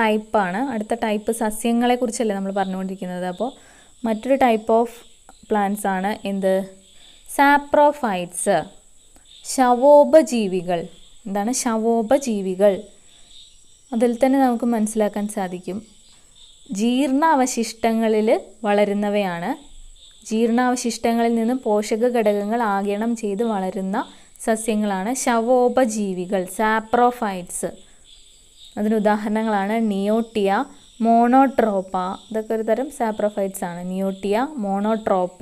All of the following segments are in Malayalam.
ടൈപ്പാണ് അടുത്ത ടൈപ്പ് സസ്യങ്ങളെക്കുറിച്ചല്ലേ നമ്മൾ പറഞ്ഞുകൊണ്ടിരിക്കുന്നത് അപ്പോൾ മറ്റൊരു ടൈപ്പ് ഓഫ് പ്ലാന്റ്സ് ആണ് എന്ത് സാപ്രോഫൈറ്റ്സ് ശവോപജീവികൾ എന്താണ് ശവോപജീവികൾ അതിൽ തന്നെ നമുക്ക് മനസ്സിലാക്കാൻ സാധിക്കും ജീർണാവശിഷ്ടങ്ങളിൽ വളരുന്നവയാണ് ജീർണാവശിഷ്ടങ്ങളിൽ നിന്ന് പോഷക ഘടകങ്ങൾ ആഗിരണം ചെയ്ത് വളരുന്ന സസ്യങ്ങളാണ് ശവോപജീവികൾ സാപ്രോഫൈറ്റ്സ് അതിന് ഉദാഹരണങ്ങളാണ് നിയോട്ടിയ മോണോട്രോപ്പ ഇതൊക്കെ ഒരു തരം സാപ്രോഫൈറ്റ്സ് ആണ് നിയോട്ടിയ മോണോട്രോപ്പ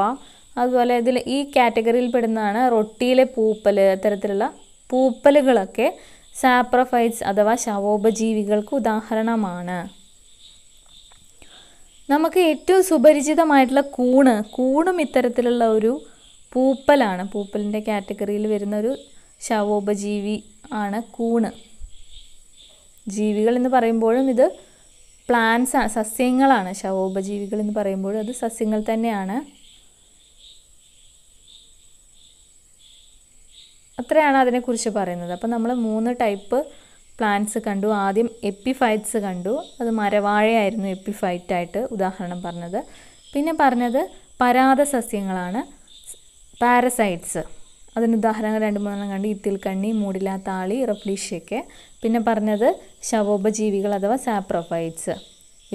അതുപോലെ ഇതിൽ ഈ കാറ്റഗറിയിൽ പെടുന്നതാണ് റൊട്ടിയിലെ പൂപ്പൽ അത്തരത്തിലുള്ള പൂപ്പലുകളൊക്കെ സാപ്രോഫൈറ്റ്സ് അഥവാ ശവോപജീവികൾക്ക് ഉദാഹരണമാണ് നമുക്ക് ഏറ്റവും സുപരിചിതമായിട്ടുള്ള കൂണ് കൂണും ഇത്തരത്തിലുള്ള ഒരു പൂപ്പലാണ് പൂപ്പലിൻ്റെ കാറ്റഗറിയിൽ വരുന്ന ഒരു ശവോപജീവി ആണ് കൂണ് ജീവികൾ എന്ന് പറയുമ്പോഴും ഇത് പ്ലാന്റ്സ് ആണ് സസ്യങ്ങളാണ് ശവോപജീവികൾ എന്ന് പറയുമ്പോൾ അത് സസ്യങ്ങൾ തന്നെയാണ് അത്രയാണ് അതിനെക്കുറിച്ച് പറയുന്നത് അപ്പോൾ നമ്മൾ മൂന്ന് ടൈപ്പ് പ്ലാന്റ്സ് കണ്ടു ആദ്യം എപ്പിഫൈറ്റ്സ് കണ്ടു അത് മരവാഴയായിരുന്നു എപ്പിഫൈറ്റായിട്ട് ഉദാഹരണം പറഞ്ഞത് പിന്നെ പറഞ്ഞത് പരാത സസ്യങ്ങളാണ് പാരസൈറ്റ്സ് അതിന് ഉദാഹരണങ്ങൾ രണ്ട് മൂന്നെണ്ണം കണ്ട് ഇത്തിൽക്കണ്ണി മൂടില്ലാ താളി റഫ്ലീഷ്യയ്ക്ക് പിന്നെ പറഞ്ഞത് ശവോപജീവികൾ അഥവാ സാപ്രോഫൈറ്റ്സ്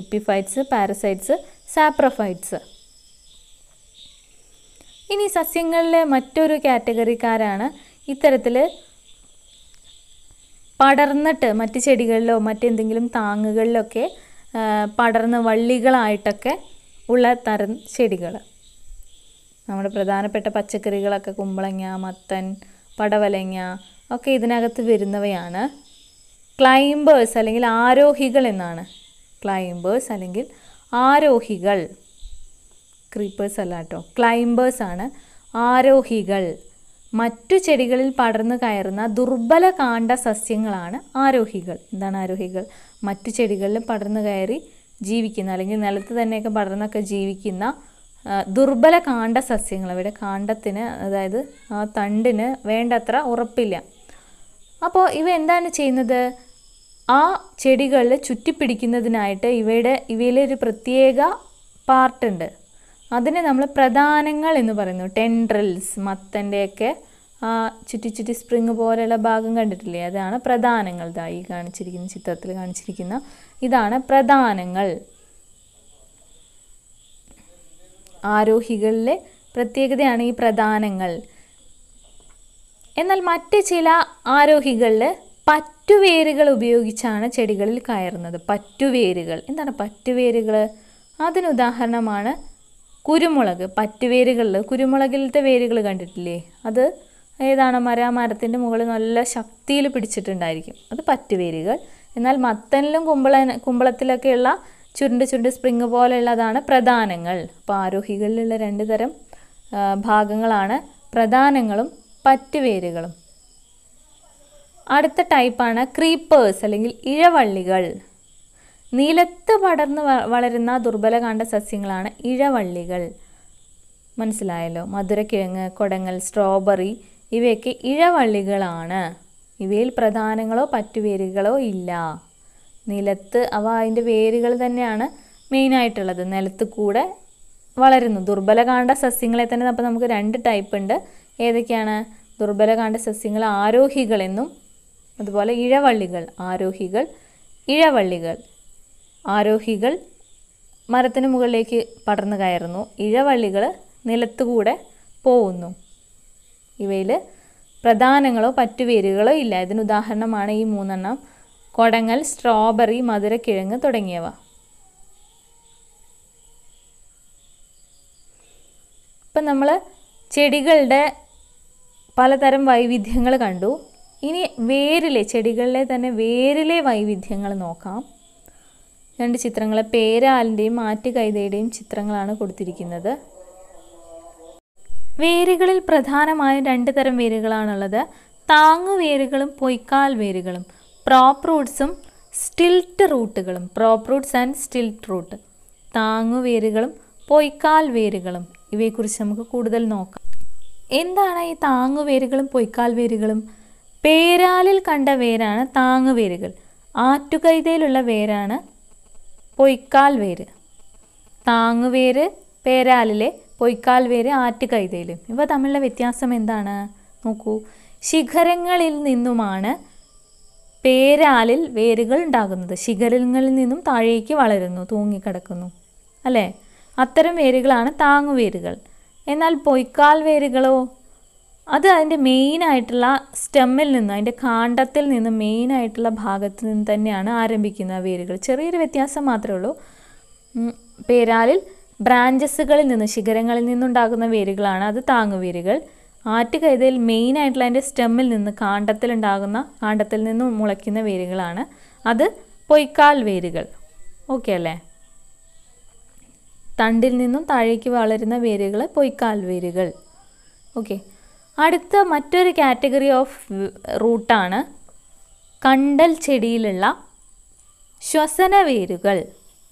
ഇപ്പിഫൈറ്റ്സ് പാരസൈറ്റ്സ് സാപ്രോഫൈറ്റ്സ് ഇനി സസ്യങ്ങളിലെ മറ്റൊരു കാറ്റഗറിക്കാരാണ് ഇത്തരത്തിൽ പടർന്നിട്ട് മറ്റ് ചെടികളിലോ മറ്റെന്തെങ്കിലും താങ്ങുകളിലൊക്കെ പടർന്ന് വള്ളികളായിട്ടൊക്കെ ഉള്ള തരം ചെടികൾ നമ്മുടെ പ്രധാനപ്പെട്ട പച്ചക്കറികളൊക്കെ കുമ്പളങ്ങ മത്തൻ പടവലങ്ങ ഒക്കെ ഇതിനകത്ത് വരുന്നവയാണ് ക്ലൈംബേഴ്സ് അല്ലെങ്കിൽ ആരോഹികൾ എന്നാണ് ക്ലൈംബേഴ്സ് അല്ലെങ്കിൽ ആരോഹികൾ ക്രീപ്പേഴ്സ് അല്ല കേട്ടോ ക്ലൈംബേഴ്സ് ആണ് ആരോഹികൾ മറ്റു ചെടികളിൽ പടർന്നു കയറുന്ന ദുർബല കാണ്ട സസ്യങ്ങളാണ് ആരോഹികൾ എന്താണ് ആരോഹികൾ മറ്റു ചെടികളിൽ പടർന്നു കയറി ജീവിക്കുന്ന അല്ലെങ്കിൽ നിലത്ത് തന്നെയൊക്കെ പടർന്നൊക്കെ ജീവിക്കുന്ന ദുർബല കാണ്ട സസ്യങ്ങൾ ഇവിടെ കാണ്ടത്തിന് അതായത് ആ തണ്ടിന് വേണ്ടത്ര ഉറപ്പില്ല അപ്പോൾ ഇവ എന്താണ് ചെയ്യുന്നത് ആ ചെടികളിൽ ചുറ്റിപ്പിടിക്കുന്നതിനായിട്ട് ഇവയുടെ ഇവയിലെ ഒരു പ്രത്യേക പാർട്ടുണ്ട് അതിനെ നമ്മൾ പ്രധാനങ്ങൾ എന്ന് പറയുന്നു ടെൻഡ്രൽസ് മത്തൻ്റെയൊക്കെ ആ ചുറ്റി ചുറ്റി സ്പ്രിങ് പോലെയുള്ള ഭാഗം കണ്ടിട്ടില്ലേ അതാണ് പ്രധാനങ്ങൾ ഇതാ ഈ കാണിച്ചിരിക്കുന്ന ചിത്രത്തിൽ കാണിച്ചിരിക്കുന്ന ഇതാണ് പ്രധാനങ്ങൾ ആരോഹികളിലെ പ്രത്യേകതയാണ് ഈ പ്രധാനങ്ങൾ എന്നാൽ മറ്റ് ചില ആരോഹികളിൽ പറ്റുവേരുകൾ ഉപയോഗിച്ചാണ് ചെടികളിൽ കയറുന്നത് പറ്റുവേരുകൾ എന്താണ് പറ്റുവേരുകൾ അതിനുദാഹരണമാണ് കുരുമുളക് പറ്റുവേരുകളിൽ കുരുമുളകിലത്തെ വേരുകൾ കണ്ടിട്ടില്ലേ അത് ഏതാണ് മര മരത്തിൻ്റെ മുകളിൽ നല്ല ശക്തിയിൽ പിടിച്ചിട്ടുണ്ടായിരിക്കും അത് പറ്റുവേരുകൾ എന്നാൽ മത്തനിലും കുമ്പള കുമ്പളത്തിലൊക്കെയുള്ള ചുരുണ്ട് ചുരുണ്ട് സ്പ്രിങ് പോലെയുള്ളതാണ് പ്രധാനങ്ങൾ അപ്പോൾ ആരോഹികളിലുള്ള രണ്ട് തരം ഭാഗങ്ങളാണ് പ്രധാനങ്ങളും പറ്റുവേരുകളും അടുത്ത ടൈപ്പാണ് ക്രീപ്പേഴ്സ് അല്ലെങ്കിൽ ഇഴവള്ളികൾ നിലത്ത് പടർന്ന് വളരുന്ന ദുർബലകാണ്ട സസ്യങ്ങളാണ് ഇഴവള്ളികൾ മനസ്സിലായല്ലോ മധുരക്കിഴങ്ങ് കൊടങ്ങൽ സ്ട്രോബെറി ഇവയൊക്കെ ഇഴവള്ളികളാണ് ഇവയിൽ പ്രധാനങ്ങളോ പറ്റുവേരുകളോ ഇല്ല നിലത്ത് അവ അതിൻ്റെ വേരുകൾ തന്നെയാണ് മെയിനായിട്ടുള്ളത് നിലത്ത് കൂടെ വളരുന്നു ദുർബലകാണ്ട സസ്യങ്ങളെ തന്നെ അപ്പോൾ നമുക്ക് രണ്ട് ടൈപ്പ് ഉണ്ട് ഏതൊക്കെയാണ് ദുർബലകാണ്ട സസ്യങ്ങൾ ആരോഹികൾ എന്നും അതുപോലെ ഇഴവള്ളികൾ ആരോഹികൾ ഇഴവള്ളികൾ ആരോഹികൾ മരത്തിന് മുകളിലേക്ക് പടർന്നു കയറുന്നു ഇഴവള്ളികൾ നിലത്തുകൂടെ പോകുന്നു ഇവയിൽ പ്രധാനങ്ങളോ പറ്റുവേരുകളോ ഇല്ല ഇതിന് ഉദാഹരണമാണ് ഈ മൂന്നെണ്ണം കൊടങ്ങൽ സ്ട്രോബെറി മധുരക്കിഴങ്ങ് തുടങ്ങിയവ ഇപ്പം നമ്മൾ ചെടികളുടെ പലതരം വൈവിധ്യങ്ങൾ കണ്ടു ഇനി വേരിലെ ചെടികളിലെ തന്നെ വേരിലെ വൈവിധ്യങ്ങൾ നോക്കാം രണ്ട് ചിത്രങ്ങൾ പേരാലിൻ്റെയും ആറ്റുകൈതയുടെയും ചിത്രങ്ങളാണ് കൊടുത്തിരിക്കുന്നത് വേരുകളിൽ പ്രധാനമായും രണ്ട് തരം വേരുകളാണുള്ളത് താങ്ങുവേരുകളും പൊയ്ക്കാൽ വേരുകളും പ്രോപ്പ് റൂട്ട്സും സ്റ്റിൽറ്റ് റൂട്ടുകളും prop roots and stilt root താങ്ങുവേരുകളും പൊയ്ക്കാൽ വേരുകളും ഇവയെക്കുറിച്ച് നമുക്ക് കൂടുതൽ നോക്കാം എന്താണ് ഈ താങ്ങുവേരുകളും പൊയ്ക്കാൽ വേരുകളും പേരാലിൽ കണ്ട വേരാണ് താങ്ങുവേരുകൾ ആറ്റുകൈതയിലുള്ള വേരാണ് പൊയ്ക്കാൽ വേര് താങ്ങുവേര് പേരാലിലെ പൊയ്ക്കാൽ വേര് ആറ്റുകൈതയിലും ഇവ തമ്മിലുള്ള വ്യത്യാസം എന്താണ് നോക്കൂ ശിഖരങ്ങളിൽ നിന്നുമാണ് പേരാലിൽ വേരുകൾ ഉണ്ടാകുന്നത് ശിഖരങ്ങളിൽ നിന്നും താഴേക്ക് വളരുന്നു തൂങ്ങിക്കിടക്കുന്നു അല്ലേ അത്തരം വേരുകളാണ് താങ്ങുവേരുകൾ എന്നാൽ പൊയ്ക്കാൽ വേരുകളോ അത് അതിൻ്റെ മെയിനായിട്ടുള്ള സ്റ്റെമ്മിൽ നിന്ന് അതിൻ്റെ കാണ്ടത്തിൽ നിന്ന് മെയിനായിട്ടുള്ള ഭാഗത്ത് നിന്ന് തന്നെയാണ് ആരംഭിക്കുന്ന വേരുകൾ ചെറിയൊരു വ്യത്യാസം മാത്രമേ ഉള്ളൂ പേരാലിൽ ബ്രാഞ്ചസുകളിൽ നിന്ന് ശിഖരങ്ങളിൽ നിന്നുണ്ടാകുന്ന വേരുകളാണ് അത് താങ്ങുവേരുകൾ ആറ്റുകൈതയിൽ ആയിട്ടുള്ള അതിൻ്റെ സ്റ്റെമ്മിൽ നിന്ന് കാണ്ടത്തിലുണ്ടാകുന്ന കാണ്ടത്തിൽ നിന്ന് മുളയ്ക്കുന്ന വേരുകളാണ് അത് പൊയ്ക്കാൽ വേരുകൾ ഓക്കെ അല്ലേ തണ്ടിൽ നിന്നും താഴേക്ക് വളരുന്ന വേരുകൾ പൊയ്ക്കാൽ വേരുകൾ ഓക്കെ അടുത്ത മറ്റൊരു കാറ്റഗറി ഓഫ് റൂട്ടാണ് കണ്ടൽ ചെടിയിലുള്ള ശ്വസന വേരുകൾ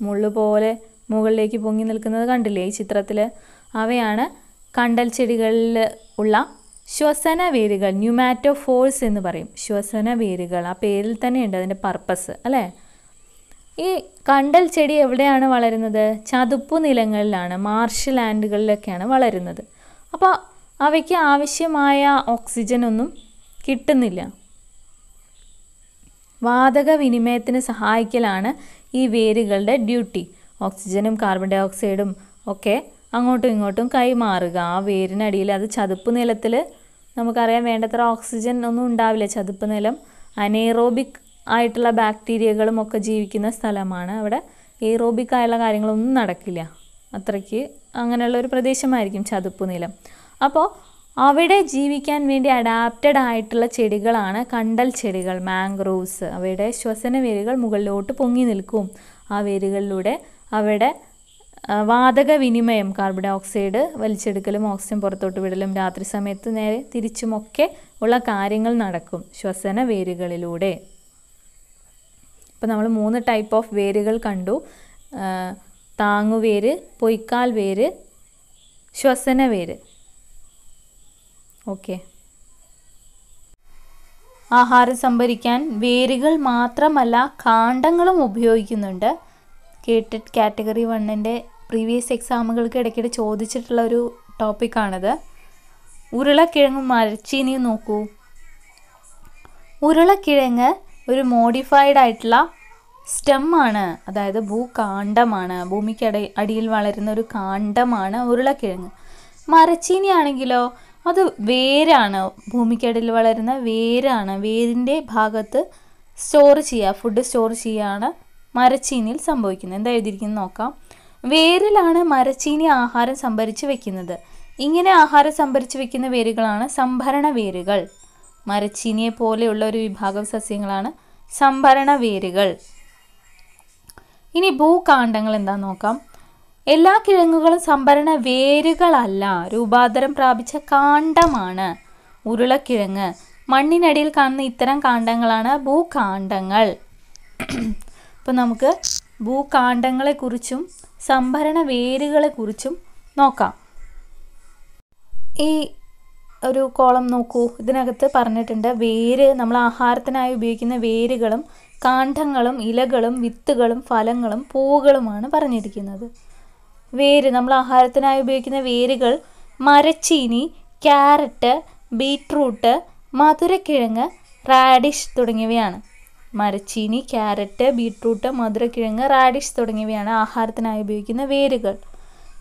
മുള്ളുപോലെ പോലെ മുകളിലേക്ക് പൊങ്ങി നിൽക്കുന്നത് കണ്ടില്ലേ ഈ ചിത്രത്തിൽ അവയാണ് കണ്ടൽ ചെടികളിൽ ഉള്ള ശ്വസന വേരുകൾ ഫോഴ്സ് എന്ന് പറയും ശ്വസന വേരുകൾ ആ പേരിൽ തന്നെ ഉണ്ട് അതിൻ്റെ പർപ്പസ് അല്ലേ ഈ കണ്ടൽ ചെടി എവിടെയാണ് വളരുന്നത് ചതുപ്പു നിലങ്ങളിലാണ് മാർഷ് ലാൻഡുകളിലൊക്കെയാണ് വളരുന്നത് അപ്പോൾ അവയ്ക്ക് ആവശ്യമായ ഓക്സിജൻ ഒന്നും കിട്ടുന്നില്ല വാതക വിനിമയത്തിന് സഹായിക്കലാണ് ഈ വേരുകളുടെ ഡ്യൂട്ടി ഓക്സിജനും കാർബൺ ഡൈ ഓക്സൈഡും ഒക്കെ അങ്ങോട്ടും ഇങ്ങോട്ടും കൈമാറുക ആ വേരിനടിയിൽ അത് ചതുപ്പ് നിലത്തിൽ നമുക്കറിയാം വേണ്ടത്ര ഓക്സിജൻ ഒന്നും ഉണ്ടാവില്ല ചതുപ്പ് നിലം അനേറോബിക് ആയിട്ടുള്ള ബാക്ടീരിയകളും ഒക്കെ ജീവിക്കുന്ന സ്ഥലമാണ് അവിടെ എയ്റോബിക് ആയുള്ള കാര്യങ്ങളൊന്നും നടക്കില്ല അത്രയ്ക്ക് അങ്ങനെയുള്ള ഒരു പ്രദേശമായിരിക്കും ചതുപ്പ് നിലം അപ്പോൾ അവിടെ ജീവിക്കാൻ വേണ്ടി അഡാപ്റ്റഡ് ആയിട്ടുള്ള ചെടികളാണ് കണ്ടൽ ചെടികൾ മാംഗ്രോവ്സ് അവയുടെ ശ്വസന വേരുകൾ മുകളിലോട്ട് പൊങ്ങി നിൽക്കും ആ വേരുകളിലൂടെ അവിടെ വാതക വിനിമയം കാർബൺ ഡയോക്സൈഡ് വലിച്ചെടുക്കലും ഓക്സിജൻ പുറത്തോട്ട് വിടലും രാത്രി സമയത്ത് നേരെ തിരിച്ചുമൊക്കെ ഉള്ള കാര്യങ്ങൾ നടക്കും ശ്വസന വേരുകളിലൂടെ ഇപ്പം നമ്മൾ മൂന്ന് ടൈപ്പ് ഓഫ് വേരുകൾ കണ്ടു താങ്ങുവേര് പൊയ്ക്കാൽ വേര് ശ്വസന വേര് ഓക്കെ ആഹാരം സംഭരിക്കാൻ വേരുകൾ മാത്രമല്ല കാണ്ടങ്ങളും ഉപയോഗിക്കുന്നുണ്ട് കേട്ടിട്ട് കാറ്റഗറി വണ്ണിൻ്റെ പ്രീവിയസ് എക്സാമുകൾക്ക് ഇടയ്ക്കിടെ ചോദിച്ചിട്ടുള്ള ഒരു ടോപ്പിക്കാണിത് ഉരുളക്കിഴങ്ങ് മരച്ചീനിയും നോക്കൂ ഉരുളക്കിഴങ്ങ് ഒരു മോഡിഫൈഡ് ആയിട്ടുള്ള സ്റ്റെമ്മാണ് അതായത് ഭൂകാന്ഡമാണ് ഭൂമിക്കടി അടിയിൽ വളരുന്ന ഒരു കാണ്ഡമാണ് ഉരുളക്കിഴങ്ങ് മരച്ചീനി ആണെങ്കിലോ അത് വേരാണ് ഭൂമിക്കടിയിൽ വളരുന്ന വേരാണ് വേരിൻ്റെ ഭാഗത്ത് സ്റ്റോർ ചെയ്യുക ഫുഡ് സ്റ്റോർ ചെയ്യുകയാണ് മരച്ചീനിയിൽ സംഭവിക്കുന്നത് എന്താ എഴുതിയിരിക്കുന്നത് നോക്കാം വേരിലാണ് മരച്ചീനി ആഹാരം സംഭരിച്ചു വെക്കുന്നത് ഇങ്ങനെ ആഹാരം സംഭരിച്ചു വെക്കുന്ന വേരുകളാണ് സംഭരണ വേരുകൾ മരച്ചീനിയെ പോലെയുള്ള ഒരു വിഭാഗം സസ്യങ്ങളാണ് സംഭരണ വേരുകൾ ഇനി ഭൂകാണ്ഡങ്ങൾ എന്താ നോക്കാം എല്ലാ കിഴങ്ങുകളും സംഭരണ വേരുകളല്ല രൂപാന്തരം പ്രാപിച്ച കാണ്ഡമാണ് ഉരുളക്കിഴങ്ങ് മണ്ണിനടിയിൽ കാണുന്ന ഇത്തരം കാണ്ഡങ്ങളാണ് ഭൂകാണ്ഡങ്ങൾ ഇപ്പം നമുക്ക് ഭൂകാണ്ഡങ്ങളെക്കുറിച്ചും സംഭരണ വേരുകളെക്കുറിച്ചും നോക്കാം ഈ ഒരു കോളം നോക്കൂ ഇതിനകത്ത് പറഞ്ഞിട്ടുണ്ട് വേര് നമ്മൾ ആഹാരത്തിനായി ഉപയോഗിക്കുന്ന വേരുകളും കാന്ഡങ്ങളും ഇലകളും വിത്തുകളും ഫലങ്ങളും പൂവുകളുമാണ് പറഞ്ഞിരിക്കുന്നത് വേര് നമ്മൾ ആഹാരത്തിനായി ഉപയോഗിക്കുന്ന വേരുകൾ മരച്ചീനി ക്യാരറ്റ് ബീട്രൂട്ട് മധുരക്കിഴങ്ങ് റാഡിഷ് തുടങ്ങിയവയാണ് മരച്ചീനി ക്യാരറ്റ് ബീട്രൂട്ട് മധുരക്കിഴങ്ങ് റാഡിഷ് തുടങ്ങിയവയാണ് ആഹാരത്തിനായി ഉപയോഗിക്കുന്ന വേരുകൾ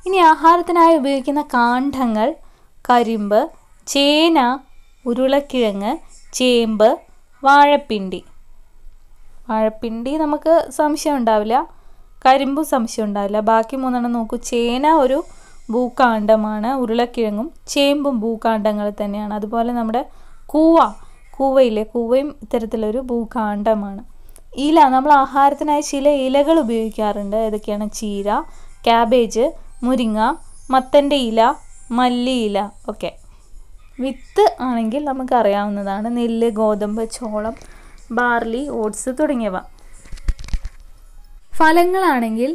ഇനി ആഹാരത്തിനായി ഉപയോഗിക്കുന്ന കാണ്ഡങ്ങൾ കരിമ്പ് ചേന ഉരുളക്കിഴങ്ങ് ചേമ്പ് വാഴപ്പിണ്ടി വാഴപ്പിണ്ടി നമുക്ക് സംശയം ഉണ്ടാവില്ല കരിമ്പും സംശയം ഉണ്ടാവില്ല ബാക്കി മൂന്നെണ്ണം നോക്കൂ ചേന ഒരു ഭൂകാണ്ഡമാണ് ഉരുളക്കിഴങ്ങും ചേമ്പും ഭൂകാണ്ഡങ്ങൾ തന്നെയാണ് അതുപോലെ നമ്മുടെ കൂവ കൂവയില്ലേ കൂവയും ഇത്തരത്തിലൊരു ഭൂഖാണ്ഡമാണ് ഇല നമ്മൾ ആഹാരത്തിനായി ചില ഇലകൾ ഉപയോഗിക്കാറുണ്ട് ഏതൊക്കെയാണ് ചീര ക്യാബേജ് മുരിങ്ങ മത്തൻ്റെ ഇല മല്ലി ഇല ഒക്കെ വിത്ത് ആണെങ്കിൽ നമുക്കറിയാവുന്നതാണ് നെല്ല് ഗോതമ്പ് ചോളം ബാർലി ഓട്സ് തുടങ്ങിയവ ഫലങ്ങളാണെങ്കിൽ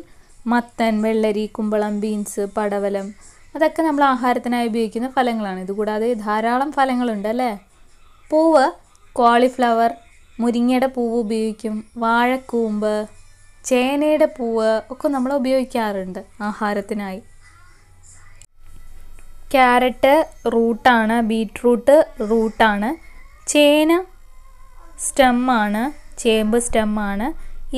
മത്തൻ വെള്ളരി കുമ്പളം ബീൻസ് പടവലം അതൊക്കെ നമ്മൾ ആഹാരത്തിനായി ഉപയോഗിക്കുന്ന ഫലങ്ങളാണ് ഇതുകൂടാതെ ധാരാളം ഫലങ്ങളുണ്ട് അല്ലേ പൂവ് കോളിഫ്ലവർ മുരിങ്ങയുടെ പൂവ് ഉപയോഗിക്കും വാഴക്കൂമ്പ് ചേനയുടെ പൂവ് ഒക്കെ നമ്മൾ ഉപയോഗിക്കാറുണ്ട് ആഹാരത്തിനായി ക്യാരറ്റ് റൂട്ടാണ് ബീറ്റ്റൂട്ട് റൂട്ടാണ് ചേന സ്റ്റെമ്മാണ് ചേമ്പ് സ്റ്റെമ്മാണ്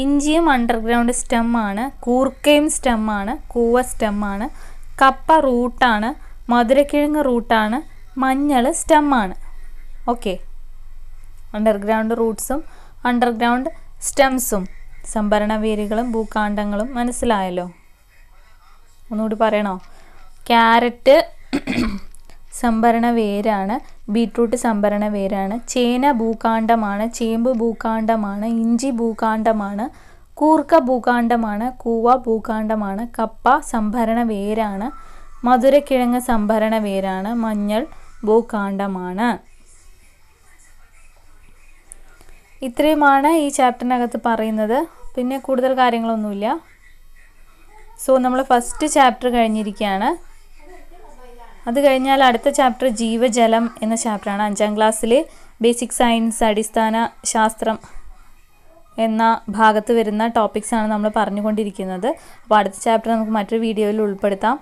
ഇഞ്ചിയും അണ്ടർഗ്രൗണ്ട് സ്റ്റെമ്മാണ് കൂർക്കയും സ്റ്റെമ്മാണ് കൂവ സ്റ്റെമ്മാണ് കപ്പ റൂട്ടാണ് മധുരക്കിഴങ്ങ് റൂട്ടാണ് മഞ്ഞൾ സ്റ്റെമ്മാണ് ഓക്കെ അണ്ടർഗ്രൗണ്ട് റൂട്ട്സും അണ്ടർഗ്രൗണ്ട് സ്റ്റെംസും സംഭരണ വേരുകളും ഭൂകാന്ഡങ്ങളും മനസ്സിലായല്ലോ ഒന്നുകൂടി പറയണോ ക്യാരറ്റ് സംഭരണ വേരാണ് ബീട്രൂട്ട് സംഭരണ വേരാണ് ചേന ഭൂകാന്ഡമാണ് ചേമ്പ് ഭൂകാന്ഡമാണ് ഇഞ്ചി ഭൂകാന്ഡമാണ് കൂർക്ക ഭൂകാന്ഡമാണ് കൂവ ഭൂകാന്ഡമാണ് കപ്പ സംഭരണ വേരാണ് മധുരക്കിഴങ്ങ് സംഭരണ വേരാണ് മഞ്ഞൾ ഭൂകാന്ഡമാണ് ഇത്രയുമാണ് ഈ ചാപ്റ്ററിനകത്ത് പറയുന്നത് പിന്നെ കൂടുതൽ കാര്യങ്ങളൊന്നുമില്ല സോ നമ്മൾ ഫസ്റ്റ് ചാപ്റ്റർ കഴിഞ്ഞിരിക്കുകയാണ് അത് കഴിഞ്ഞാൽ അടുത്ത ചാപ്റ്റർ ജീവജലം എന്ന ചാപ്റ്ററാണ് അഞ്ചാം ക്ലാസ്സിലെ ബേസിക് സയൻസ് അടിസ്ഥാന ശാസ്ത്രം എന്ന ഭാഗത്ത് വരുന്ന ടോപ്പിക്സാണ് നമ്മൾ പറഞ്ഞുകൊണ്ടിരിക്കുന്നത് അപ്പോൾ അടുത്ത ചാപ്റ്റർ നമുക്ക് മറ്റൊരു വീഡിയോയിൽ ഉൾപ്പെടുത്താം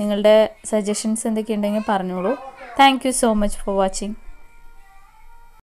നിങ്ങളുടെ സജഷൻസ് എന്തൊക്കെയുണ്ടെങ്കിൽ പറഞ്ഞോളൂ thank so much for watching